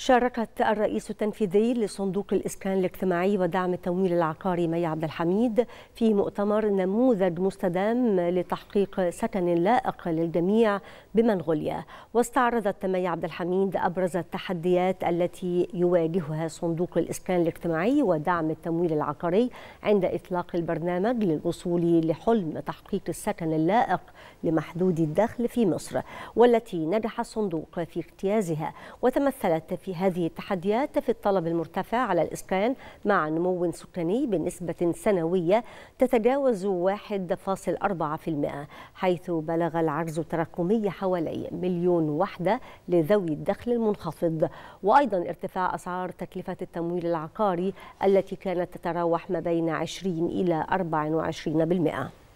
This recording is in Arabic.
شاركت الرئيس التنفيذي لصندوق الإسكان الاجتماعي ودعم التمويل العقاري مي عبد الحميد في مؤتمر نموذج مستدام لتحقيق سكن لائق للجميع بمنغوليا واستعرضت مي عبد الحميد أبرز التحديات التي يواجهها صندوق الإسكان الاجتماعي ودعم التمويل العقاري عند إطلاق البرنامج للوصول لحلم تحقيق السكن اللائق لمحدودي الدخل في مصر والتي نجح الصندوق في اجتيازها وتمثلت في في هذه التحديات في الطلب المرتفع على الإسكان مع نمو سكاني بنسبة سنوية تتجاوز 1.4% حيث بلغ العجز التراكمي حوالي مليون وحدة لذوي الدخل المنخفض وأيضا ارتفاع أسعار تكلفة التمويل العقاري التي كانت تتراوح ما بين 20 إلى 24%